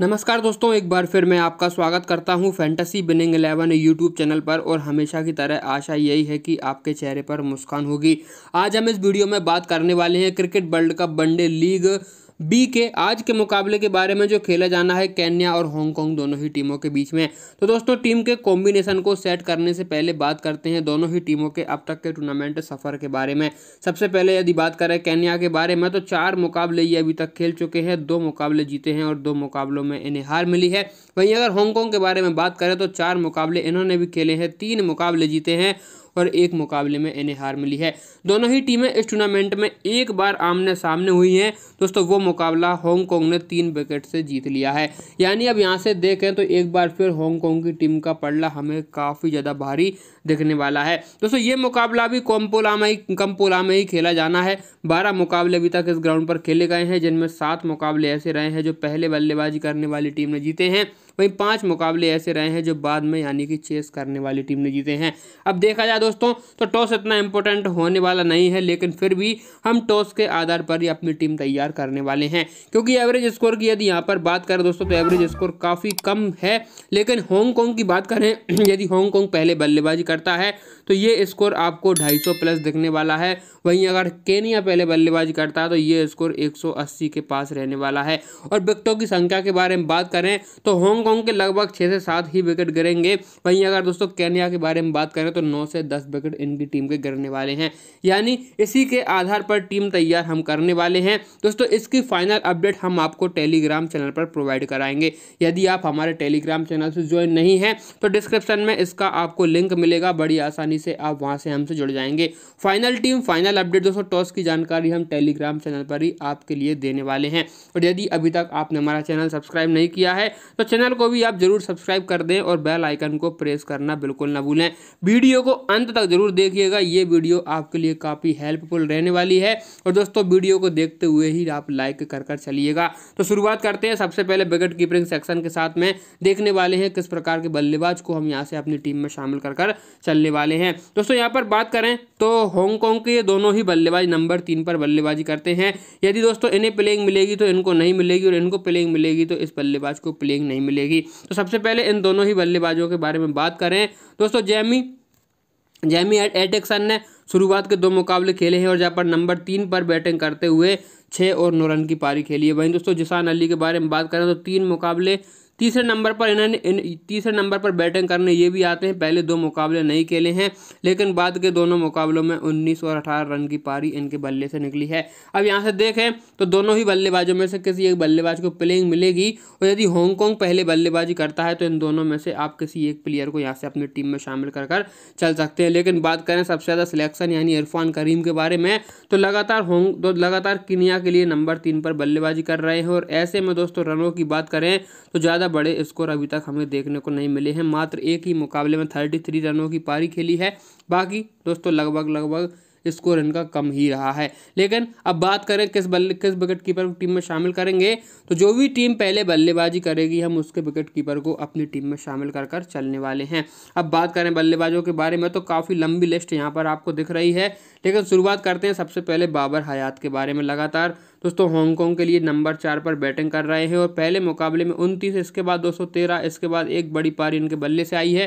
नमस्कार दोस्तों एक बार फिर मैं आपका स्वागत करता हूं fantasy winning eleven YouTube channel पर और हमेशा की तरह आशा यही है कि आपके चेहरे पर मुस्कान होगी आज हम इस वीडियो में बात करने वाले हैं cricket world cup one day league B के आज के मुकाबले के बारे में जो खेला जाना है कैन्या और हांगकॉन्ग दोनों ही टीमों के बीच में तो दोस्तों टीम के कॉम्बिनेशन को सेट करने से पहले बात करते हैं दोनों ही टीमों के अब तक के टूर्नामेंट सफ़र के बारे में सबसे पहले यदि बात करें केन्या के बारे में तो चार मुकाबले ये अभी तक खेल चुके हैं दो मुकाबले जीते हैं और दो मुकाबलों में इन्हें हार मिली है वहीं अगर हांगकॉन्ग के बारे में बात करें तो चार मुकाबले इन्होंने भी खेले हैं तीन मुकाबले जीते हैं और एक मुकाबले में इन्हें हार मिली है दोनों ही टीमें इस टूर्नामेंट में एक बार आमने सामने हुई हैं दोस्तों वो मुकाबला हांगकॉन्ग ने तीन विकेट से जीत लिया है यानी अब यहाँ से देखें तो एक बार फिर हांगकॉन्ग की टीम का पड़ला हमें काफ़ी ज़्यादा भारी देखने वाला है दोस्तों ये मुकाबला भी कोम्पोला में ही कम्पोला में ही खेला जाना है बारह मुकाबले अभी तक इस ग्राउंड पर खेले गए हैं जिनमें सात मुकाबले ऐसे रहे हैं जो पहले बल्लेबाजी करने वाली टीम ने जीते हैं वहीं पांच मुकाबले ऐसे रहे हैं जो बाद में यानी कि चेस करने वाली टीम ने जीते हैं अब देखा जाए दोस्तों तो टॉस इतना इंपॉर्टेंट होने वाला नहीं है लेकिन फिर भी हम टॉस के आधार पर ही अपनी टीम तैयार करने वाले हैं क्योंकि एवरेज स्कोर की यदि यहाँ पर बात करें दोस्तों तो एवरेज स्कोर काफ़ी कम है लेकिन हांगकॉन्ग की बात करें यदि हांगकॉन्ग पहले बल्लेबाजी कर करता है तो ये स्कोर आपको 250 प्लस दिखने वाला है वहीं अगर केनिया पहले बल्लेबाजी करता है तो ये स्कोर 180 के पास रहने वाला है और विकटों की संख्या के बारे में बात करें तो हांगकॉन्ग के लगभग छः से सात ही विकेट गिरेंगे वहीं अगर दोस्तों केनिया के बारे में बात करें तो नौ से दस विकेट इनकी टीम के गिरने वाले हैं यानी इसी के आधार पर टीम तैयार हम करने वाले हैं दोस्तों इसकी फाइनल अपडेट हम आपको टेलीग्राम चैनल पर प्रोवाइड कराएंगे यदि आप हमारे टेलीग्राम चैनल से ज्वाइन नहीं हैं तो डिस्क्रिप्शन में इसका आपको लिंक मिलेगा बड़ी आसानी आसानी से आप वहाँ से हमसे जुड़ जाएंगे फाइनल टीम फाइनल अपडेट दोस्तों टॉस की जानकारी हम टेलीग्राम चैनल पर ही आपके लिए देने वाले हैं और यदि अभी तक आपने हमारा चैनल सब्सक्राइब नहीं किया है तो चैनल को भी आप जरूर सब्सक्राइब कर दें और बेल आइकन को प्रेस करना बिल्कुल ना भूलें वीडियो को अंत तक जरूर देखिएगा ये वीडियो आपके लिए काफ़ी हेल्पफुल रहने वाली है और दोस्तों वीडियो को देखते हुए ही आप लाइक कर कर चलिएगा तो शुरुआत करते हैं सबसे पहले विकेट कीपरिंग सेक्शन के साथ में देखने वाले हैं किस प्रकार के बल्लेबाज को हम यहाँ से अपनी टीम में शामिल कर कर चलने वाले हैं हैं दोस्तों यहाँ पर बात करें तो हांगकॉन्ग के ये दोनों ही बल्लेबाज नंबर तीन पर बल्लेबाजी करते हैं यदि दोस्तों इन्हें प्लेइंग मिलेगी तो इनको नहीं मिलेगी और इनको प्लेइंग मिलेगी तो इस बल्लेबाज को प्लेइंग नहीं मिलेगी तो सबसे पहले इन दोनों ही बल्लेबाजों के बारे में बात करें दोस्तों जैमी जैमी एटेक्सन ने शुरुआत के दो मुकाबले खेले हैं और जहाँ पर नंबर तीन पर बैटिंग करते हुए छः और नौ रन की पारी खेली है वहीं दोस्तों जिसान अली के बारे में बात करें तो तीन मुकाबले तीसरे नंबर पर इन्होंने तीसरे नंबर पर बैटिंग करने ये भी आते हैं पहले दो मुकाबले नहीं खेले हैं लेकिन बाद के दोनों मुकाबलों में उन्नीस और अठारह रन की पारी इनके बल्ले से निकली है अब यहाँ से देखें तो दोनों ही बल्लेबाजों में से किसी एक बल्लेबाज को प्लेइंग मिलेगी और यदि हांगकॉन्ग पहले बल्लेबाजी करता है तो इन दोनों में से आप किसी एक प्लेयर को यहाँ से अपनी टीम में शामिल कर कर चल सकते हैं लेकिन बात करें सबसे ज़्यादा सिलेक्शन यानी इरफान करीम के बारे में तो लगातार होंग तो लगातार किनिया के लिए नंबर तीन पर बल्लेबाजी कर रहे हैं और ऐसे में दोस्तों रनों की बात करें तो ज़्यादा ज़्यादा बड़े स्कोर अभी तक हमें देखने को नहीं मिले हैं मात्र एक ही मुकाबले में थर्टी थ्री रनों की पारी खेली है बाकी दोस्तों लगभग लगभग स्कोर इनका कम ही रहा है लेकिन अब बात करें किस बल्ले किस विकेट कीपर को टीम में शामिल करेंगे तो जो भी टीम पहले बल्लेबाजी करेगी हम उसके विकेट कीपर को अपनी टीम में शामिल कर कर चलने वाले हैं अब बात करें बल्लेबाजों के बारे में तो काफ़ी लंबी लिस्ट यहां पर आपको दिख रही है लेकिन शुरुआत करते हैं सबसे पहले बाबर हयात के बारे में लगातार दोस्तों हांगकांग के लिए नंबर चार पर बैटिंग कर रहे हैं और पहले मुकाबले में उनतीस इसके बाद दो इसके बाद एक बड़ी पारी इनके बल्ले से आई है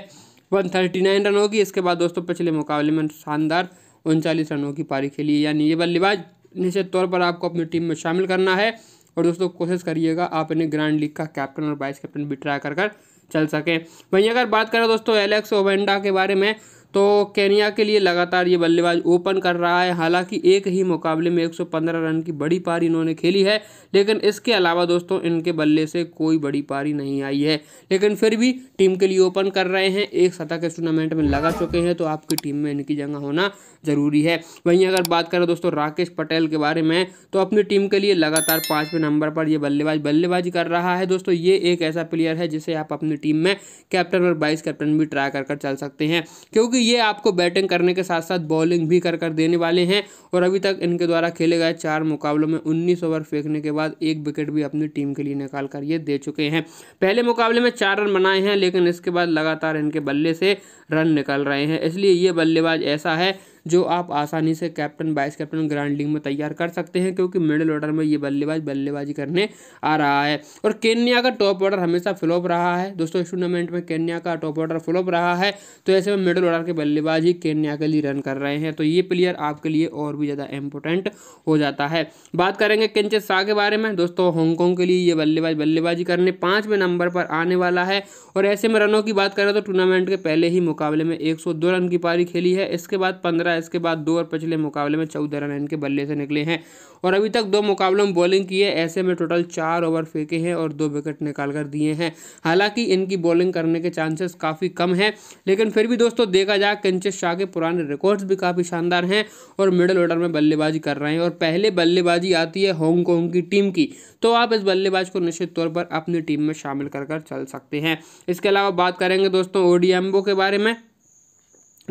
वन थर्टी नाइन रन होगी इसके बाद दोस्तों पिछले मुकाबले में शानदार उनचालीस रनों की पारी खेली है यानी ये बल्लेबाज निश्चित तौर पर आपको अपनी टीम में शामिल करना है और दोस्तों कोशिश करिएगा आप इन्हें ग्रैंड लीग का कैप्टन और वाइस कैप्टन भी ट्राई कर कर चल सकें वहीं अगर बात करें दोस्तों एलेक्स ओवेंडा के बारे में तो केनिया के लिए लगातार ये बल्लेबाज ओपन कर रहा है हालांकि एक ही मुकाबले में 115 रन की बड़ी पारी इन्होंने खेली है लेकिन इसके अलावा दोस्तों इनके बल्ले से कोई बड़ी पारी नहीं आई है लेकिन फिर भी टीम के लिए ओपन कर रहे हैं एक सतह के टूर्नामेंट में लगा चुके हैं तो आपकी टीम में इनकी जगह होना ज़रूरी है वहीं अगर बात करें दोस्तों राकेश पटेल के बारे में तो अपनी टीम के लिए लगातार पाँचवें नंबर पर यह बल्लेबाज बल्लेबाजी कर रहा है दोस्तों ये एक ऐसा प्लेयर है जिसे आप अपनी टीम में कैप्टन और वाइस कैप्टन भी ट्राई कर चल सकते हैं क्योंकि क्योंकि ये आपको बैटिंग करने के साथ साथ बॉलिंग भी कर कर देने वाले हैं और अभी तक इनके द्वारा खेले गए चार मुकाबलों में उन्नीस ओवर फेंकने के बाद एक विकेट भी अपनी टीम के लिए निकाल कर ये दे चुके हैं पहले मुकाबले में चार रन बनाए हैं लेकिन इसके बाद लगातार इनके बल्ले से रन निकल रहे हैं इसलिए ये बल्लेबाज ऐसा है जो आप आसानी से captain vice captain grand league में तैयार कर सकते हैं क्योंकि मिडिल ऑर्डर में ये बल्लेबाज बल्लेबाजी करने आ रहा है और केन्या का टॉप ऑर्डर हमेशा फ्लॉप रहा है दोस्तों इस टूर्नामेंट में केन्या का टॉप ऑर्डर फ्लॉप रहा है तो ऐसे में मिडिल ऑर्डर के बल्लेबाज ही केन्या के लिए रन कर रहे हैं तो ये प्लेयर आपके लिए और भी ज़्यादा इंपॉर्टेंट हो जाता है बात करेंगे किंचित शाह के बारे में दोस्तों हांगकॉन्ग के लिए ये बल्लेबाज बल्लेबाजी करने पाँचवें नंबर पर आने वाला है और ऐसे में रनों की बात करें तो टूर्नामेंट के पहले ही मुकाबले में एक रन की पारी खेली है इसके बाद पंद्रह इसके बाद दो और पिछले मुकाबले में चौदह रन इनके बल्ले से निकले हैं और अभी तक दो मुकाबलों में बॉलिंग की है ऐसे में टोटल चार ओवर फेंके हैं और दो विकेट निकाल कर दिए हैं हालांकि इनकी बॉलिंग करने के चांसेस काफ़ी कम हैं लेकिन फिर भी दोस्तों देखा जाए किंचित शाह के पुराने रिकॉर्ड्स भी काफ़ी शानदार हैं और मिडल ऑर्डर में बल्लेबाजी कर रहे हैं और पहले बल्लेबाजी आती है हांगकॉन्ग की टीम की तो आप इस बल्लेबाज को निश्चित तौर पर अपनी टीम में शामिल कर कर चल सकते हैं इसके अलावा बात करेंगे दोस्तों ओडीएम्बो के बारे में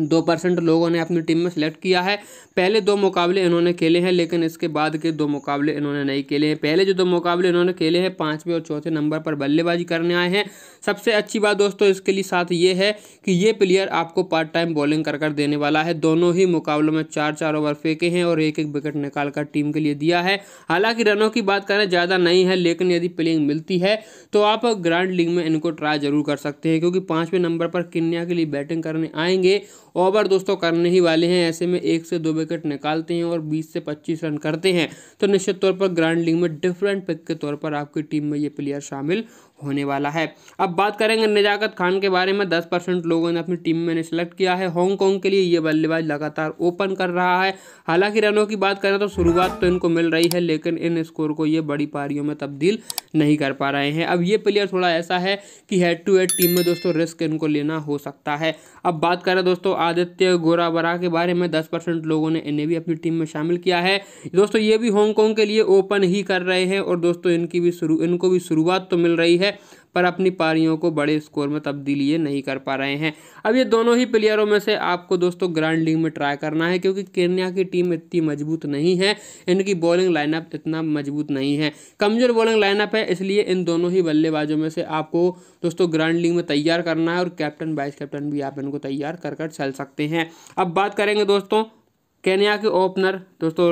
दो परसेंट लोगों ने अपनी टीम में सेलेक्ट किया है पहले दो मुकाबले इन्होंने खेले हैं लेकिन इसके बाद के दो मुकाबले इन्होंने नहीं खेले हैं पहले जो दो मुकाबले इन्होंने खेले हैं पाँचवें और चौथे नंबर पर बल्लेबाजी करने आए हैं सबसे अच्छी बात दोस्तों इसके लिए साथ ये है कि ये प्लेयर आपको पार्ट टाइम बॉलिंग कर कर देने वाला है दोनों ही मुकाबलों में चार चार ओवर फेंके हैं और एक एक विकेट निकाल कर टीम के लिए दिया है हालाँकि रनों की बात करें ज़्यादा नहीं है लेकिन यदि प्लेइंग मिलती है तो आप ग्रांड लीग में इनको ट्राई जरूर कर सकते हैं क्योंकि पाँचवें नंबर पर किन्या के लिए बैटिंग करने आएंगे ओवर दोस्तों करने ही वाले हैं ऐसे में एक से दो विकेट निकालते हैं और बीस से पच्चीस रन करते हैं तो निश्चित तौर पर ग्रैंड लीग में डिफरेंट पिक के तौर पर आपकी टीम में ये प्लेयर शामिल होने वाला है अब बात करेंगे निजाकत खान के बारे में दस परसेंट लोगों ने अपनी टीम में सेलेक्ट किया है हांगकॉन्ग के लिए ये बल्लेबाज लगातार ओपन कर रहा है हालांकि रनों की बात करें तो शुरुआत तो इनको मिल रही है लेकिन इन स्कोर को ये बड़ी पारियों में तब्दील नहीं कर पा रहे हैं अब ये प्लेयर थोड़ा ऐसा है कि हेड टू हेड टीम में दोस्तों रिस्क इनको लेना हो सकता है अब बात करें दोस्तों आदित्य गोराबरा के बारे में दस परसेंट लोगों ने इन्हें भी अपनी टीम में शामिल किया है दोस्तों ये भी हांगकॉन्ग के लिए ओपन ही कर रहे हैं और दोस्तों इनकी भी शुरू इनको भी शुरुआत तो मिल रही है है पर अपनी पारियों को बड़े स्कोर में तब्दील ये नहीं कर पा रहे हैं अब ये दोनों ही प्लेयरों में से आपको दोस्तों ग्रैंड लीग में ट्राई करना है क्योंकि केन्या की टीम इतनी मजबूत नहीं है इनकी बॉलिंग लाइनअप इतना मजबूत नहीं है कमज़ोर बॉलिंग लाइनअप है इसलिए इन दोनों ही बल्लेबाजों में से आपको दोस्तों ग्रैंड लीग में तैयार करना है और कैप्टन वाइस कैप्टन भी आप इनको तैयार कर कर चल सकते हैं अब बात करेंगे दोस्तों केन्या के ओपनर दोस्तों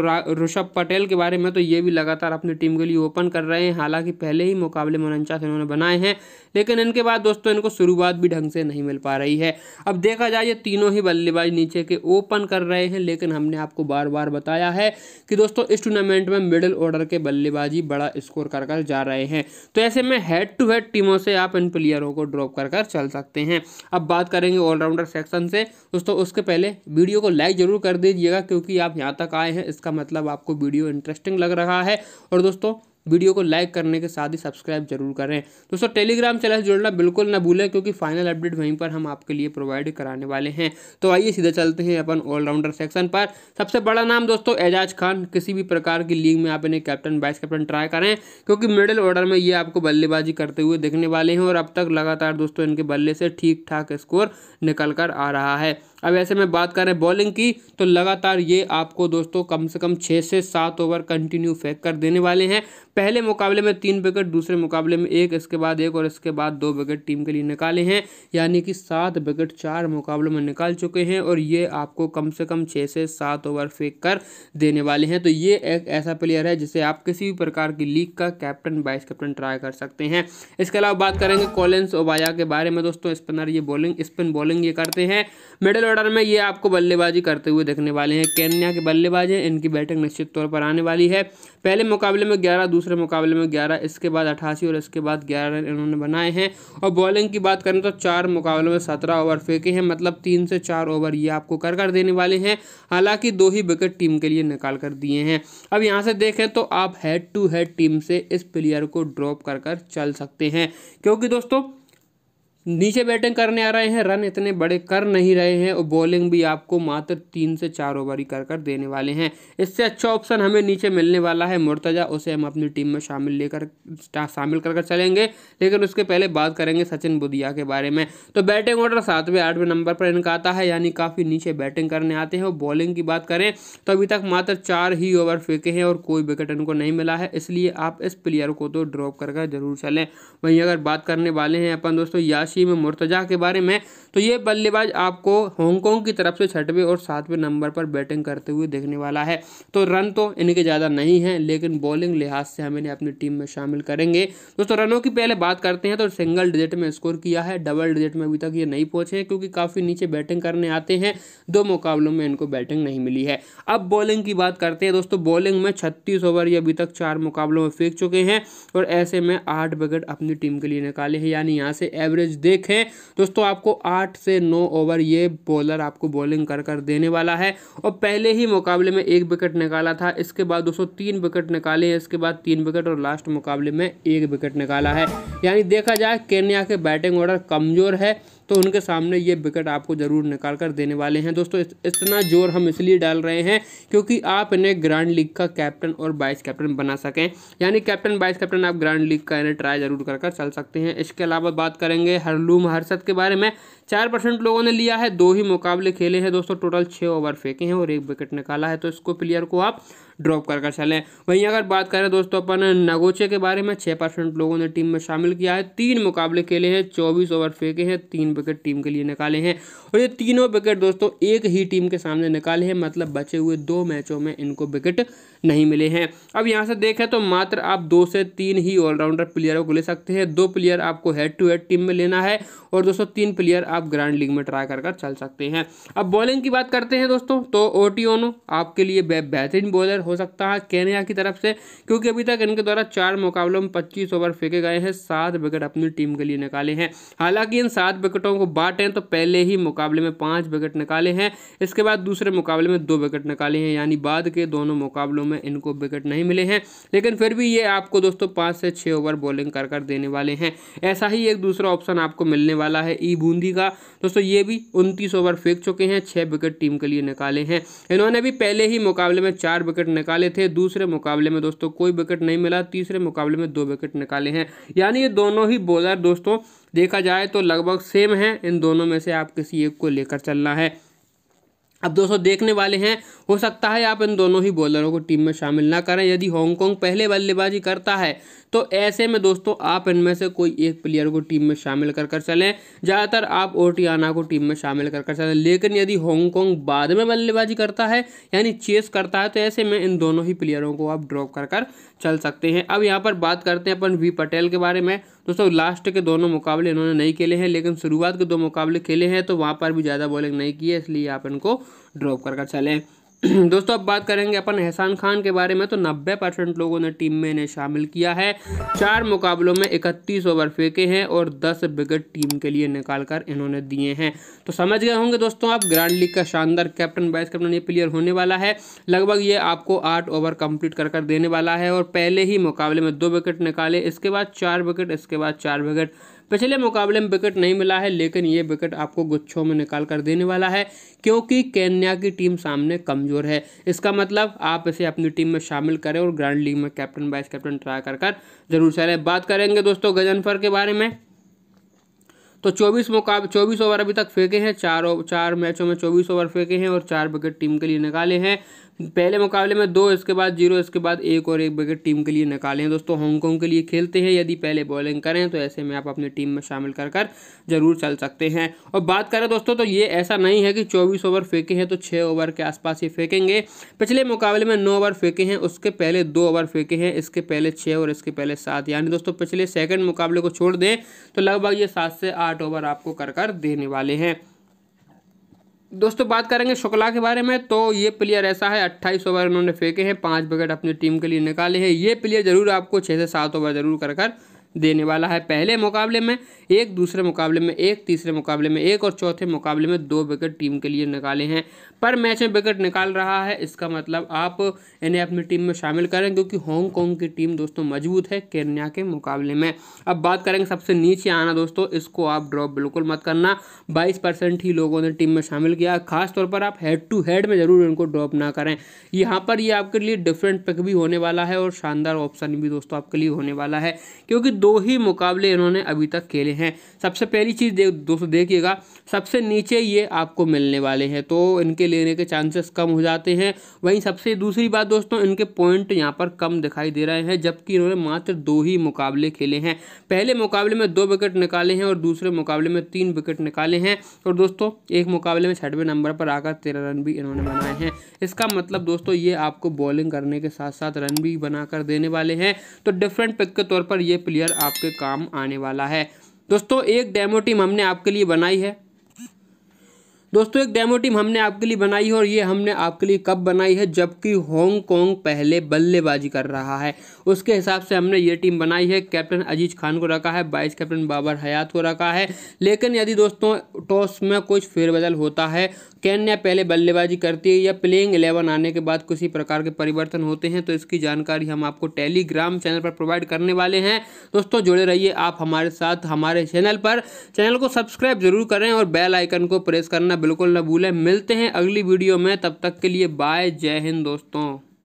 ऋषभ पटेल के बारे में तो ये भी लगातार अपनी टीम के लिए ओपन कर रहे हैं हालांकि पहले ही मुकाबले में उनचास इन्होंने बनाए हैं लेकिन इनके बाद दोस्तों इनको शुरुआत भी ढंग से नहीं मिल पा रही है अब देखा जाए ये तीनों ही बल्लेबाज नीचे के ओपन कर रहे हैं लेकिन हमने आपको बार बार बताया है कि दोस्तों इस टूर्नामेंट में मिडिल ऑर्डर के बल्लेबाजी बड़ा स्कोर कर कर जा रहे हैं तो ऐसे में हेड टू हेड टीमों से आप इन प्लेयरों को ड्रॉप कर कर चल सकते हैं अब बात करेंगे ऑलराउंडर सेक्शन से दोस्तों उसके पहले वीडियो को लाइक जरूर कर दीजिएगा क्योंकि आप यहाँ तक आए हैं इसका मतलब आपको वीडियो इंटरेस्टिंग लग रहा है और दोस्तों वीडियो को लाइक करने के साथ ही सब्सक्राइब जरूर करें दोस्तों टेलीग्राम चैनल जुड़ना बिल्कुल ना भूलें क्योंकि फाइनल अपडेट वहीं पर हम आपके लिए प्रोवाइड कराने वाले हैं तो आइए सीधा चलते हैं अपन ऑलराउंडर सेक्शन पर सबसे बड़ा नाम दोस्तों एजाज खान किसी भी प्रकार की लीग में आप इन्हें कैप्टन वाइस कैप्टन ट्राई करें क्योंकि मिडिल ऑर्डर में ये आपको बल्लेबाजी करते हुए देखने वाले हैं और अब तक लगातार दोस्तों इनके बल्ले से ठीक ठाक स्कोर निकल कर आ रहा है अब ऐसे में बात करें बॉलिंग की तो लगातार ये आपको दोस्तों कम से कम छः से सात ओवर कंटिन्यू फेंक कर देने वाले हैं पहले मुकाबले में तीन विकेट दूसरे मुकाबले में एक इसके बाद एक और इसके बाद दो विकेट टीम के लिए निकाले हैं यानी कि सात विकेट चार मुकाबलों में निकाल चुके हैं और ये आपको कम से कम छः से सात ओवर फेंक कर देने वाले हैं तो ये एक ऐसा प्लेयर है जिसे आप किसी भी प्रकार की लीग का कैप्टन वाइस कैप्टन ट्राई कर सकते हैं इसके अलावा बात करेंगे कॉलेंस ओबाया के बारे में दोस्तों स्पिनर ये बॉलिंग स्पिन बॉलिंग ये करते हैं मिडिल ऑर्डर में ये आपको बल्लेबाजी करते हुए देखने वाले हैं कैनिया के बल्लेबाज हैं इनकी बैटिंग निश्चित तौर पर आने वाली है पहले मुकाबले में ग्यारह दूसरे दूसरे मुकाबले में ग्यारह इसके बाद अठासी और इसके बाद ग्यारह रन इन्होंने बनाए हैं और बॉलिंग की बात करें तो चार मुकाबलों में सत्रह ओवर फेंके हैं मतलब तीन से चार ओवर ये आपको कर कर देने वाले हैं हालांकि दो ही विकेट टीम के लिए निकाल कर दिए हैं अब यहाँ से देखें तो आप हेड टू हेड टीम से इस प्लेयर को ड्रॉप कर कर चल सकते हैं क्योंकि दोस्तों नीचे बैटिंग करने आ रहे हैं रन इतने बड़े कर नहीं रहे हैं और बॉलिंग भी आपको मात्र तीन से चार ओवर ही कर कर देने वाले हैं इससे अच्छा ऑप्शन हमें नीचे मिलने वाला है मुर्तजा उसे हम अपनी टीम में शामिल लेकर शामिल कर कर चलेंगे लेकिन उसके पहले बात करेंगे सचिन बुधिया के बारे में तो बैटिंग ऑर्डर सातवें आठवें नंबर पर इनका आता है यानी काफ़ी नीचे बैटिंग करने आते हैं और बॉलिंग की बात करें तो अभी तक मात्र चार ही ओवर फेंके हैं और कोई विकेट इनको नहीं मिला है इसलिए आप इस प्लेयर को तो ड्रॉप कर कर जरूर चलें वहीं अगर बात करने वाले हैं अपन दोस्तों याशी हाशिम मुर्तजा के बारे में तो ये बल्लेबाज आपको हांगकॉन्ग की तरफ से छठवें और सातवें नंबर पर बैटिंग करते हुए देखने वाला है तो रन तो इनके ज़्यादा नहीं है लेकिन बॉलिंग लिहाज से हम इन्हें अपनी टीम में शामिल करेंगे दोस्तों रनों की पहले बात करते हैं तो सिंगल डिजिट में स्कोर किया है डबल डिजिट में अभी तक ये नहीं पहुँचे हैं क्योंकि काफ़ी नीचे बैटिंग करने आते हैं दो मुकाबलों में इनको बैटिंग नहीं मिली है अब बॉलिंग की बात करते हैं दोस्तों बॉलिंग में छत्तीस ओवर ये अभी तक चार मुकाबलों में फेंक चुके हैं और ऐसे में आठ विकेट अपनी टीम के लिए निकाले हैं यानी यहाँ से एवरेज देखें दोस्तों आपको आठ से नौ ओवर ये बॉलर आपको बॉलिंग कर कर देने वाला है और पहले ही मुकाबले में एक विकेट निकाला था इसके बाद दोस्तों तीन विकेट निकाले हैं इसके बाद तीन विकेट और लास्ट मुकाबले में एक विकेट निकाला है यानी देखा जाए केन्या के बैटिंग ऑर्डर कमज़ोर है तो उनके सामने ये विकेट आपको ज़रूर निकाल कर देने वाले हैं दोस्तों इतना जोर हम इसलिए डाल रहे हैं क्योंकि आप इन्हें ग्रैंड लीग का कैप्टन और वाइस कैप्टन बना सकें यानी कैप्टन वाइस कैप्टन आप ग्रैंड लीग का इन्हें ट्राई ज़रूर कर कर चल सकते हैं इसके अलावा बात करेंगे हरलूम हरसद के बारे में चार परसेंट लोगों ने लिया है दो ही मुकाबले खेले हैं दोस्तों टोटल छः ओवर फेंके हैं और एक विकेट निकाला है तो इसको प्लेयर को आप ड्रॉप कर कर चले वहीं अगर बात करें दोस्तों अपन नगोचे के बारे में छः परसेंट लोगों ने टीम में शामिल किया है तीन मुकाबले खेले हैं चौबीस ओवर फेंके हैं तीन विकेट टीम के लिए निकाले हैं और ये तीनों विकेट दोस्तों एक ही टीम के सामने निकाले हैं मतलब बचे हुए दो मैचों में इनको विकेट नहीं मिले हैं अब यहाँ से देखें तो मात्र आप दो से तीन ही ऑलराउंडर प्लेयरों को ले सकते हैं दो प्लेयर आपको हेड टू हेड टीम में लेना है और दोस्तों तीन प्लेयर आप ग्रांड लीग में ट्राई कर कर चल सकते हैं अब बॉलिंग की बात करते हैं दोस्तों तो ओनो आपके लिए बेहतरीन बॉलर हो सकता है कैनिया की तरफ से क्योंकि अभी तक इनके द्वारा चार मुकाबलों में पच्चीस ओवर फेंके गए हैं सात विकेट अपनी टीम के लिए निकाले हैं हालांकि इन सात विकेटों को बांटें तो पहले ही मुकाबले में पाँच विकेट निकाले हैं इसके बाद दूसरे मुकाबले में दो विकेट निकाले हैं यानी बाद के दोनों मुकाबलों में इनको विकेट नहीं मिले हैं लेकिन फिर भी ये आपको दोस्तों पाँच से छः ओवर बॉलिंग कर कर देने वाले हैं ऐसा ही एक दूसरा ऑप्शन आपको मिलने वाला है ई बूंदी का दोस्तों ये भी उनतीस ओवर फेंक चुके हैं छः विकेट टीम के लिए निकाले हैं इन्होंने भी पहले ही मुकाबले में चार विकेट निकाले थे दूसरे मुकाबले में दोस्तों कोई विकेट नहीं मिला तीसरे मुकाबले में दो विकेट निकाले हैं यानी ये दोनों ही बॉलर दोस्तों देखा जाए तो लगभग सेम है इन दोनों में से आप किसी एक को लेकर चलना है अब दोस्तों देखने वाले हैं हो सकता है आप इन दोनों ही बॉलरों को टीम में शामिल ना करें यदि हांगकांग पहले बल्लेबाजी करता है तो ऐसे में दोस्तों आप इनमें से कोई एक प्लेयर को टीम में शामिल कर कर चलें ज़्यादातर आप ओटियाना को टीम में शामिल कर कर चलें लेकिन यदि हांगकॉन्ग बाद में बल्लेबाजी करता है यानी चेस करता है तो ऐसे में इन दोनों ही प्लेयरों को आप ड्रॉप कर कर चल सकते हैं अब यहाँ पर बात करते हैं अपन वी पटेल के बारे में दोस्तों लास्ट के दोनों मुकाबले इन्होंने नहीं खेले हैं लेकिन शुरुआत के दो मुकाबले खेले हैं तो वहाँ पर भी ज़्यादा बॉलिंग नहीं की है इसलिए आप इनको ड्रॉप कर कर चलें दोस्तों अब बात करेंगे अपन एहसान खान के बारे में तो 90 परसेंट लोगों ने टीम में इन्हें शामिल किया है चार मुकाबलों में 31 ओवर फेंके हैं और 10 विकेट टीम के लिए निकाल कर इन्होंने दिए हैं तो समझ गए होंगे दोस्तों आप ग्रैंड लीग का शानदार कैप्टन वाइस कैप्टन ये प्लेयर होने वाला है लगभग ये आपको आठ ओवर कंप्लीट कर कर देने वाला है और पहले ही मुकाबले में दो विकेट निकाले इसके बाद चार विकेट इसके बाद चार विकेट पिछले मुकाबले में विकेट नहीं मिला है लेकिन ये विकेट आपको गुच्छों में निकाल कर देने वाला है क्योंकि केन्या की टीम सामने कमज़ोर है इसका मतलब आप इसे अपनी टीम में शामिल करें और ग्रैंड लीग में कैप्टन वाइस कैप्टन ट्राई कर कर जरूर चले बात करेंगे दोस्तों गजनफर के बारे में तो 24 मुकाब 24 ओवर अभी तक फेंके हैं चार चार मैचों में 24 ओवर फेंके हैं और चार विकेट टीम के लिए निकाले हैं पहले मुकाबले में दो इसके बाद जीरो इसके बाद एक और एक विकेट टीम के लिए निकालें दोस्तों हांगकॉन्ग के लिए खेलते हैं यदि पहले बॉलिंग करें तो ऐसे में आप अपनी टीम में शामिल कर कर जरूर चल सकते हैं और बात करें दोस्तों तो ये ऐसा नहीं है कि चौबीस ओवर फेंके हैं तो छः ओवर के आसपास ही फेंकेंगे पिछले मुकाबले में नौ ओवर फेंके हैं उसके पहले दो ओवर फेंके हैं इसके पहले छः और इसके पहले सात यानी दोस्तों पिछले सेकेंड मुकाबले को छोड़ दें तो लगभग ये सात से आठ ओवर आपको कर कर देने वाले हैं दोस्तों बात करेंगे शुक्ला के बारे में तो ये प्लेयर ऐसा है अट्ठाईस ओवर उन्होंने फेंके हैं पाँच विकेट अपनी टीम के लिए निकाले हैं ये प्लेयर जरूर आपको छः से सात ओवर जरूर कर कर देने वाला है पहले मुकाबले में एक दूसरे मुकाबले में एक तीसरे मुकाबले में एक और चौथे मुकाबले में दो विकेट टीम के लिए निकाले हैं पर मैच में विकेट निकाल रहा है इसका मतलब आप इन्हें अपनी टीम में शामिल करें क्योंकि हांगकॉन्ग की टीम दोस्तों मजबूत है केन्या के मुकाबले में अब बात करेंगे सबसे नीचे आना दोस्तों इसको आप ड्रॉप बिल्कुल मत करना बाईस परसेंट ही लोगों ने टीम में शामिल किया खासतौर पर आप हेड टू हेड में ज़रूर इनको ड्रॉप ना करें यहाँ पर ये आपके लिए डिफरेंट पिक भी होने वाला है और शानदार ऑप्शन भी दोस्तों आपके लिए होने वाला है क्योंकि दो ही मुकाबले इन्होंने अभी तक खेले हैं सबसे पहली चीज़ देख दोस्तों देखिएगा सबसे नीचे ये आपको मिलने वाले हैं तो इनके लेने के चांसेस कम हो जाते हैं वहीं सबसे दूसरी बात दोस्तों इनके पॉइंट यहाँ पर कम दिखाई दे रहे हैं जबकि इन्होंने मात्र दो ही मुकाबले खेले हैं पहले मुकाबले में दो विकेट निकाले हैं और दूसरे मुकाबले में तीन विकेट निकाले हैं और दोस्तों एक मुकाबले में छठवें नंबर पर आकर तेरह रन भी इन्होंने बनाए हैं इसका मतलब दोस्तों ये आपको बॉलिंग करने के साथ साथ रन भी बनाकर देने वाले हैं तो डिफरेंट पिक के तौर पर ये प्लेयर सॉफ्टवेयर आपके काम आने वाला है दोस्तों एक डेमो टीम हमने आपके लिए बनाई है दोस्तों एक डेमो टीम हमने आपके लिए बनाई है और ये हमने आपके लिए कब बनाई है जबकि हांगकांग पहले बल्लेबाजी कर रहा है उसके हिसाब से हमने ये टीम बनाई है कैप्टन अजीज खान को रखा है वाइस कैप्टन बाबर हयात को रखा है लेकिन यदि दोस्तों टॉस में कुछ फेरबदल होता है कैन्या पहले बल्लेबाजी करती है या प्लेइंग एलेवन आने के बाद किसी प्रकार के परिवर्तन होते हैं तो इसकी जानकारी हम आपको टेलीग्राम चैनल पर प्रोवाइड करने वाले हैं दोस्तों जुड़े रहिए आप हमारे साथ हमारे चैनल पर चैनल को सब्सक्राइब जरूर करें और बेल आइकन को प्रेस करना बिल्कुल ना भूलें मिलते हैं अगली वीडियो में तब तक के लिए बाय जय हिंद दोस्तों